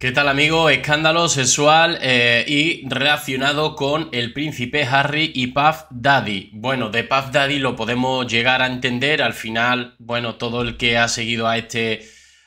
¿Qué tal amigo? Escándalo sexual eh, y relacionado con el príncipe Harry y Puff Daddy. Bueno, de Puff Daddy lo podemos llegar a entender. Al final, bueno, todo el que ha seguido a este,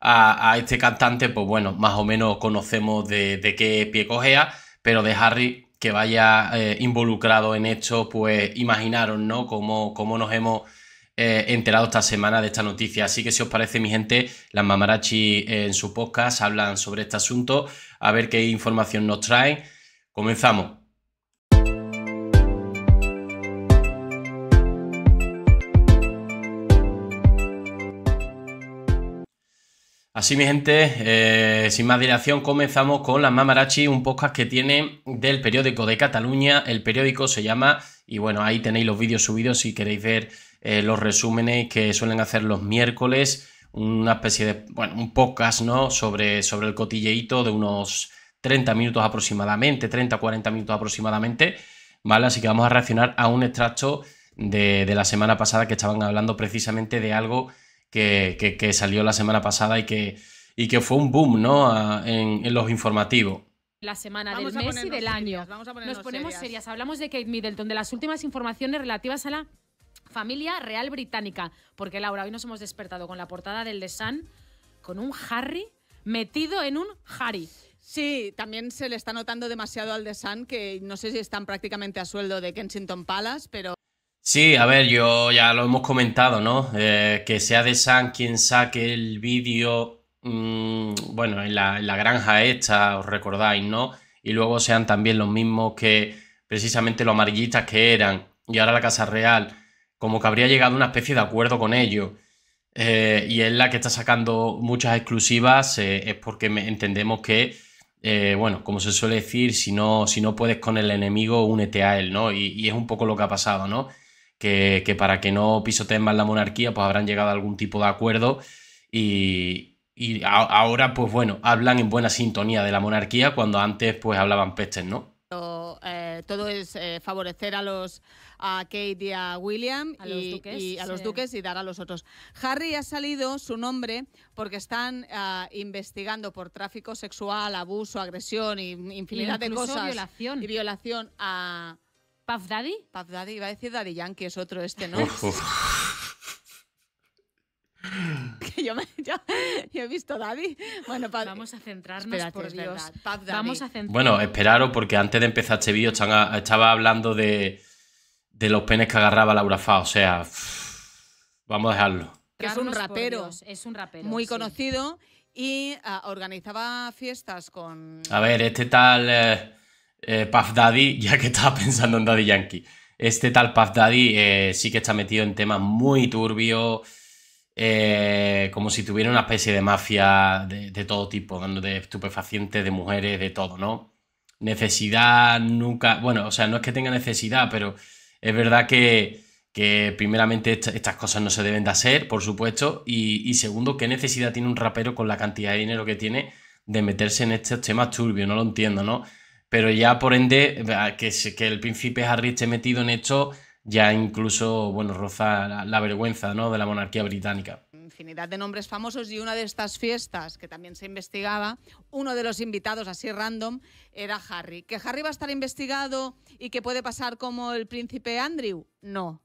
a, este cantante, pues bueno, más o menos conocemos de, qué pie cogea, pero de Harry que vaya eh, involucrado en esto, pues imaginaron, ¿no? cómo nos hemos eh, enterado esta semana de esta noticia. Así que si os parece, mi gente, las mamarachi eh, en su podcast hablan sobre este asunto, a ver qué información nos traen. Comenzamos. Así, mi gente, eh, sin más dilación, comenzamos con las Mamarachi, un podcast que tiene del periódico de Cataluña. El periódico se llama, y bueno, ahí tenéis los vídeos subidos si queréis ver eh, los resúmenes que suelen hacer los miércoles, una especie de, bueno, un podcast, ¿no? Sobre, sobre el cotilleito de unos 30 minutos aproximadamente, 30-40 minutos aproximadamente, ¿vale? Así que vamos a reaccionar a un extracto de, la semana pasada que estaban hablando precisamente de algo que, salió la semana pasada y que, y que fue un boom, ¿no? en, los informativos la semana, del mes y del año. Nos ponemos serias. serias. Hablamos de Kate Middleton, de las últimas informaciones relativas a la familia real británica. Porque Laura, hoy nos hemos despertado con la portada del The Sun, con un Harry metido en un Harry. Sí, también se le está notando demasiado al The Sun, que no sé si están prácticamente a sueldo de Kensington Palace, pero... Sí, a ver, yo ya lo hemos comentado, ¿no? Eh, que sea The Sun quien saque el vídeo, mm, bueno, en la, la granja esta, os recordáis, ¿no? Y luego sean también los mismos que precisamente los amarillistas que eran, y ahora la Casa Real, como que habría llegado a una especie de acuerdo con ellos. Eh, y es la que está sacando muchas exclusivas, eh, es porque entendemos que, eh, bueno, como se suele decir, si no, si no puedes con el enemigo, únete a él, ¿no? Y, es un poco lo que ha pasado, ¿no? Que, para que no pisoteen más la monarquía, pues habrán llegado a algún tipo de acuerdo y, y ahora, pues bueno, hablan en buena sintonía de la monarquía cuando antes, pues hablaban pestes, ¿no? Eh, todo es eh, favorecer a los a Kate y a William y, a los duques y dar a los otros. Harry ha salido su nombre porque están ah, investigando por tráfico sexual, abuso, agresión y infinidad de cosas violación. y violación a Puff Daddy. Puff Daddy iba a decir Daddy Yankee es otro este, ¿no? yo, he visto Daddy. Bueno, Vamos a centrarnos, por Dios. Vamos a Bueno, esperaros porque antes de empezar este vídeo estaba, hablando de, los penes que agarraba Laura Fa. O sea, vamos a dejarlo. es un rapero. es un rapero. Muy conocido y ah, organizaba fiestas con... A ver, este tal eh, eh, Paz Daddy, ya que estaba pensando en Daddy Yankee, este tal Puff Daddy eh, sí que está metido en temas muy turbios eh, como si tuviera una especie de mafia de, todo tipo, de estupefacientes, de mujeres, de todo, ¿no? Necesidad nunca, bueno, o sea, no es que tenga necesidad, pero es verdad que, que primeramente estas cosas no se deben de hacer, por supuesto, y, segundo, ¿qué necesidad tiene un rapero con la cantidad de dinero que tiene de meterse en estos temas turbios? No lo entiendo, ¿no? Pero ya por ende, que, que el príncipe Harry esté metido en esto ya incluso, bueno, roza la, vergüenza ¿no? de la monarquía británica infinidad de nombres famosos y una de estas fiestas que también se investigaba, uno de los invitados así random era Harry. ¿Que Harry va a estar investigado y que puede pasar como el príncipe Andrew? No.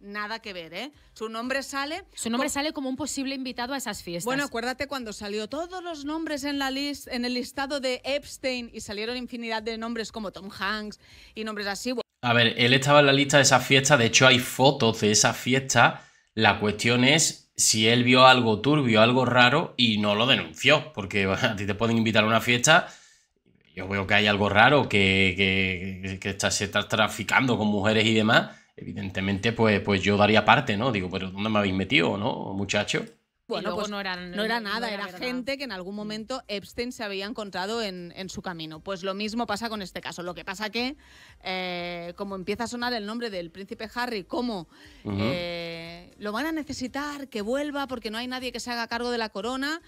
Nada que ver, ¿eh? Su nombre sale. Su nombre como... sale como un posible invitado a esas fiestas. Bueno, acuérdate cuando salió todos los nombres en, la list, en el listado de Epstein y salieron infinidad de nombres como Tom Hanks y nombres así. A ver, él estaba en la lista de esa fiesta, de hecho hay fotos de esa fiesta. La cuestión es si él vio algo turbio, algo raro y no lo denunció, porque a ti te pueden invitar a una fiesta. Yo veo que hay algo raro, que, que, se está traficando con mujeres y demás. Evidentemente, pues, pues yo daría parte, ¿no? Digo, pero ¿dónde me habéis metido, no, muchacho? Pues no, era nada, era, gente que en algún mm. momento Epstein se había encontrado en, su camino. Pues lo mismo pasa con este caso. Lo que pasa que, eh, como empieza a sonar el nombre del príncipe Harry, como eh, lo van a necesitar, que vuelva, porque no hay nadie que se haga cargo de la corona,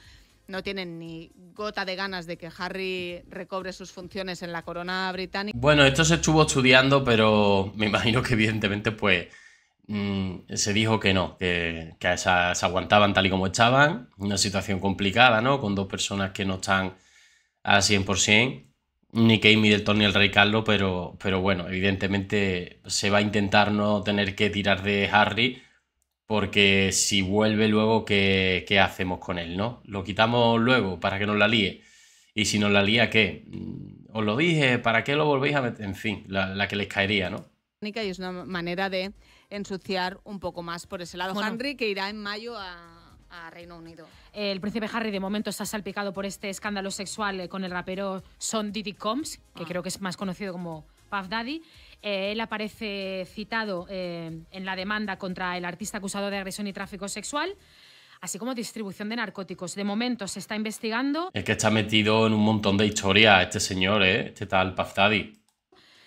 no tienen ni gota de ganas de que Harry recobre sus funciones en la corona británica. Bueno, esto se estuvo estudiando, pero me imagino que evidentemente pues Mm, se dijo que no, que, se, aguantaban tal y como estaban. Una situación complicada, ¿no? Con dos personas que no están al 100%, ni Kate Middleton ni el Rey Carlos, pero, pero bueno, evidentemente se va a intentar no tener que tirar de Harry, porque si vuelve luego, ¿qué, hacemos con él, no? Lo quitamos luego para que nos la líe. Y si nos la lía, ¿qué? Mm, os lo dije, ¿para qué lo volvéis a meter? En fin, la, la que les caería, ¿no? Y es una manera de ensuciar un poco más por ese lado. Henry, que irá en mayo a, Reino Unido. El príncipe Harry de momento está salpicado por este escándalo sexual eh, con el rapero Son Diddy Combs, que ah. creo que es más conocido como Puff Daddy. Eh, él aparece citado eh, en la demanda contra el artista acusado de agresión y tráfico sexual así como distribución de narcóticos. De momento se está investigando. Es que está metido en un montón de historias este señor, este tal Puff Daddy.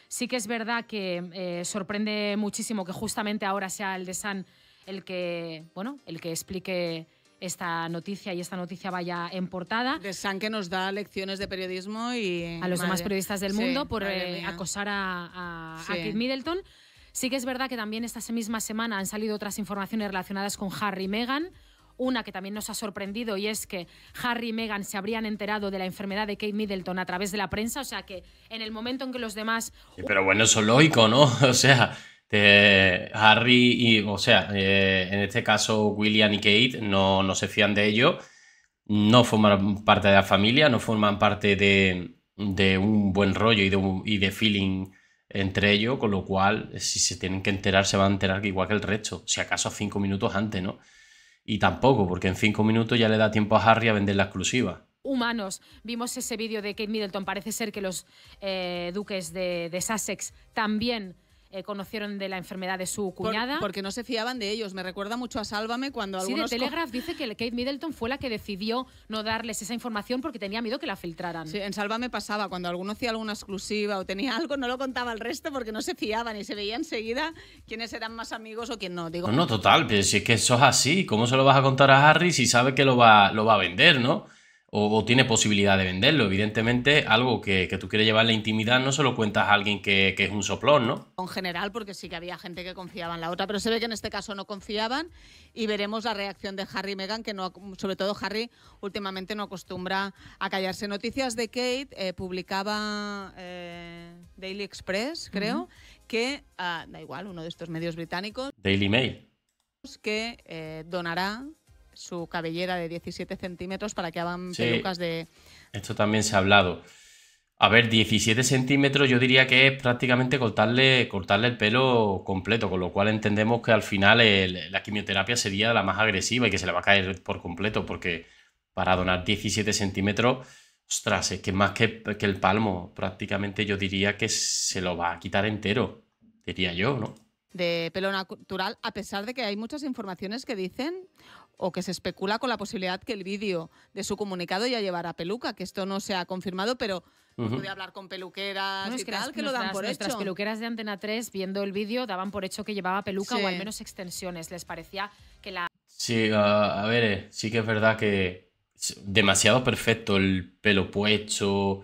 Sí que es verdad que eh, sorprende muchísimo que justamente ahora sea el de San el que, bueno, el que explique esta noticia y esta noticia vaya en portada. De San que nos da lecciones de periodismo y... A los demás periodistas del mundo por eh, acosar a, a, Middleton. Sí que es verdad que también esta misma semana han salido otras informaciones relacionadas con Harry y Meghan. Una que también nos ha sorprendido y es que Harry y Meghan se habrían enterado de la enfermedad de Kate Middleton a través de la prensa, o sea que en el momento en que los demás... pero bueno, eso es lógico, ¿no? O sea... Eh, Harry y, o sea, eh, en este caso William y Kate no, se fían de ello, no forman parte de la familia, no forman parte de, un buen rollo y de, y de feeling entre ellos, con lo cual si se tienen que enterar se van a enterar igual que el resto, si acaso cinco minutos antes, ¿no? Y tampoco, porque en cinco minutos ya le da tiempo a Harry a vender la exclusiva humanos. Vimos ese vídeo de Kate Middleton. Parece ser que los eh, duques de Sussex también eh, conocieron de la enfermedad de su cuñada. porque no se fiaban de ellos. Me recuerda mucho a Sálvame cuando algunos... Sí, de dice que Kate Middleton fue la que decidió no darles esa información porque tenía miedo que la filtraran. Sí, en Sálvame pasaba. Cuando alguno hacía alguna exclusiva o tenía algo, no lo contaba al resto porque no se fiaban y se veía enseguida quiénes eran más amigos o quién no. Digo, no, no, total. Pero si es que eso es así. ¿Cómo se lo vas a contar a Harry si sabe que lo va, lo va a vender, no? o, tiene posibilidad de venderlo. Evidentemente, algo que, tú quieres llevar la intimidad no se lo cuentas a alguien que, es un soplón, ¿no? En general, porque sí que había gente que confiaba en la otra, pero se ve que en este caso no confiaban y veremos la reacción de Harry y Meghan, que no, sobre todo Harry últimamente no acostumbra a callarse. Noticias de Kate eh, publicaba eh, Daily Express, creo, que, ah, da igual, uno de estos medios británicos. Daily Mail. Que eh, donará su cabellera de 17 centímetros para que hagan pelucas de... Esto también se ha hablado. A ver, 17 centímetros yo diría que es prácticamente cortarle, cortarle el pelo completo, con lo cual entendemos que al final la quimioterapia sería la más agresiva y que se le va a caer por completo, porque para donar 17 centímetros, ostras, es que más que, que el palmo, prácticamente yo diría que se lo va a quitar entero, diría yo, ¿no? de pelo natural, a pesar de que hay muchas informaciones que dicen, o que se especula con la posibilidad que el vídeo de su comunicado ya llevara peluca, que esto no se ha confirmado, pero uh -huh. hablar con peluqueras que que lo dan por peluqueras de Antena 3, viendo el vídeo, daban por hecho que llevaba peluca o al menos extensiones. Les parecía que la... Sí, a ver, eh, sí que es verdad que demasiado perfecto el pelo puesto...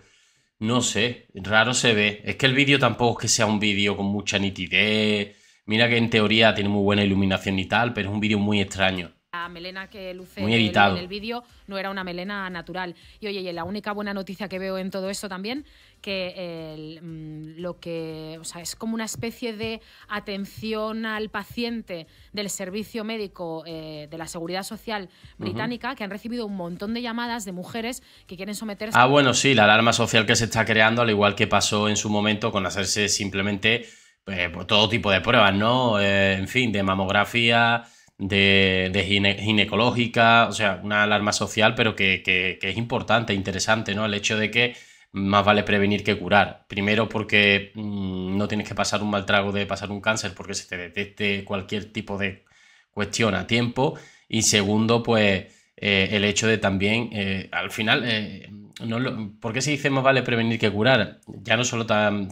No sé, raro se ve. Es que el vídeo tampoco es que sea un vídeo con mucha nitidez. Mira que en teoría tiene muy buena iluminación y tal, pero es un vídeo muy extraño la melena que luce en, el, vídeo no era una melena natural. Y oye, la única buena noticia que veo en todo esto también, que mm, lo que, sea, es como una especie de atención al paciente del servicio médico eh, de la Seguridad Social británica, que han recibido un montón de llamadas de mujeres que quieren someterse. Ah, bueno, sí, la alarma social que se está creando, al igual que pasó en su momento con hacerse simplemente eh, pues, todo tipo de pruebas, ¿no? Eh, en fin, de mamografía de, ginecológica, o sea, una alarma social, pero que, es importante, interesante, ¿no? El hecho de que más vale prevenir que curar. Primero porque mm, no tienes que pasar un mal trago de pasar un cáncer porque se te detecte cualquier tipo de cuestión a tiempo. Y segundo, pues eh, el hecho de también, eh, al final, eh, no ¿por qué se dice más vale prevenir que curar? Ya no solo tan,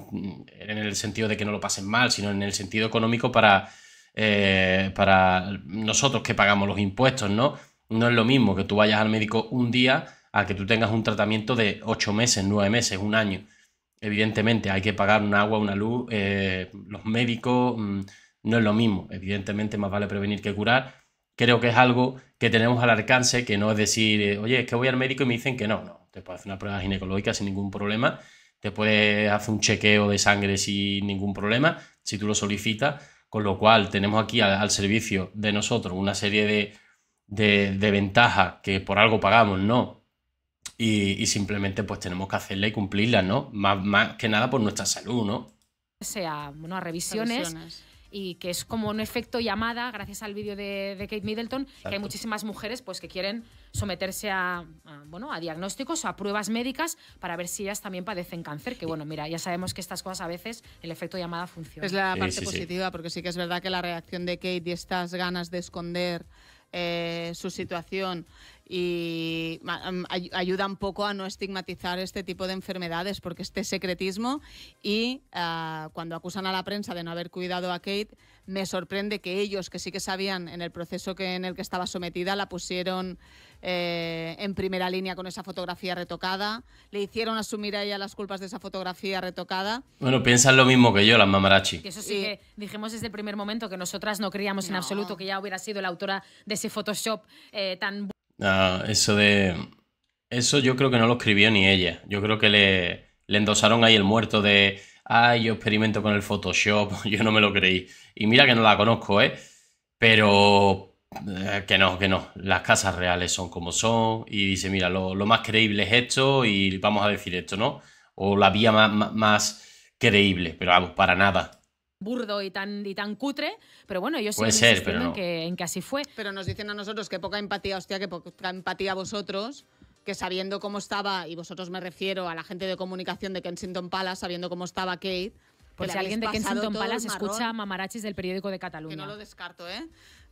en el sentido de que no lo pasen mal, sino en el sentido económico para eh, para nosotros que pagamos los impuestos, ¿no? No es lo mismo que tú vayas al médico un día a que tú tengas un tratamiento de ocho meses, nueve meses, un año. Evidentemente, hay que pagar un agua, una luz, eh, los médicos, mm, no es lo mismo. Evidentemente, más vale prevenir que curar. Creo que es algo que tenemos al alcance, que no es decir, eh, oye, es que voy al médico y me dicen que no, no. Te puedes hacer una prueba ginecológica sin ningún problema, te puedes hacer un chequeo de sangre sin ningún problema, si tú lo solicitas con lo cual tenemos aquí al, servicio de nosotros una serie de, ventajas que por algo pagamos, ¿no? Y, simplemente pues tenemos que hacerla y cumplirla, ¿no? Más, más que nada por nuestra salud, ¿no? Sea, bueno, a revisiones y que es como un efecto llamada, gracias al vídeo de, Kate Middleton, que hay muchísimas mujeres pues, que quieren someterse a, bueno, a diagnósticos, a pruebas médicas, para ver si ellas también padecen cáncer, que bueno, mira, ya sabemos que estas cosas a veces el efecto llamada funciona. Es la parte positiva, porque sí que es verdad que la reacción de Kate y estas ganas de esconder eh, su situación y ayuda un poco a no estigmatizar este tipo de enfermedades, porque este secretismo y ah, cuando acusan a la prensa de no haber cuidado a Kate, me sorprende que ellos, que sí que sabían en el proceso que, en el que estaba sometida, la pusieron eh, en primera línea con esa fotografía retocada. Le hicieron asumir a ella las culpas de esa fotografía retocada. Bueno, piensan lo mismo que yo, las mamarachi. eso sí, que dijimos desde el primer momento que nosotras no creíamos en absoluto que ella hubiera sido la autora de ese Photoshop eh, tan... Ah, eso de... Eso yo creo que no lo escribió ni ella. Yo creo que le, le endosaron ahí el muerto de... Ay, yo experimento con el Photoshop, yo no me lo creí. Y mira que no la conozco, ¿eh? Pero eh, que no, que no, las casas reales son como son y dice, mira, lo, más creíble es esto y vamos a decir esto, ¿no? O la vía más, creíble, pero vamos, para nada burdo y tan, y tan cutre, pero bueno, yo Puede ser, en, que, en, que, así fue. Pero nos dicen a nosotros que poca empatía, hostia, que poca empatía a vosotros, que sabiendo cómo estaba, y vosotros me refiero a la gente de comunicación de Kensington Palace, sabiendo cómo estaba Kate, por si alguien de Kensington Palace escucha mamarachis del periódico de Cataluña. Que no lo descarto, ¿eh?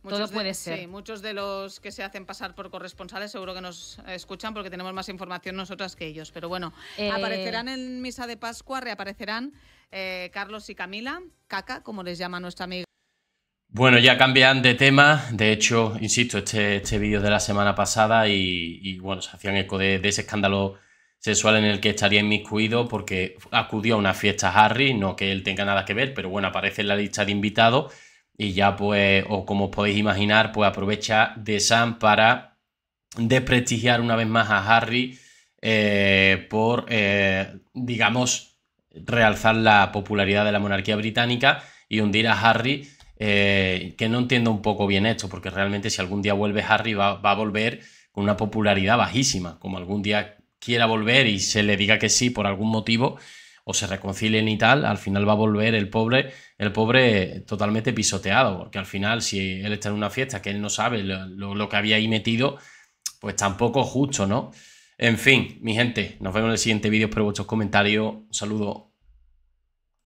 Muchos Todo ser. Sí, muchos de los que se hacen pasar por corresponsales seguro que nos escuchan porque tenemos más información nosotras que ellos. Pero bueno, eh, aparecerán en Misa de Pascua, reaparecerán eh, Carlos y Camila, Caca, como les llama nuestra amiga. Bueno, ya cambian de tema. De hecho, insisto, este, este vídeo de la semana pasada y, bueno, se hacían eco de ese escándalo sexual en el que estaría en inmiscuido porque acudió a una fiesta Harry, no que él tenga nada que ver, pero bueno, aparece en la lista de invitados y ya pues, o como os podéis imaginar, pues aprovecha de Sam para desprestigiar una vez más a Harry eh, por, eh, digamos, realzar la popularidad de la monarquía británica y hundir a Harry, eh, que no entiendo un poco bien esto, porque realmente si algún día vuelve Harry va a volver con una popularidad bajísima, como algún día quiera volver y se le diga que sí por algún motivo, o se reconcilien y tal, al final va a volver el pobre, el pobre totalmente pisoteado, porque al final si él está en una fiesta que él no sabe lo, que había ahí metido, pues tampoco es justo, ¿no? En fin, mi gente, nos vemos en el siguiente vídeo, espero vuestros comentarios, un saludo.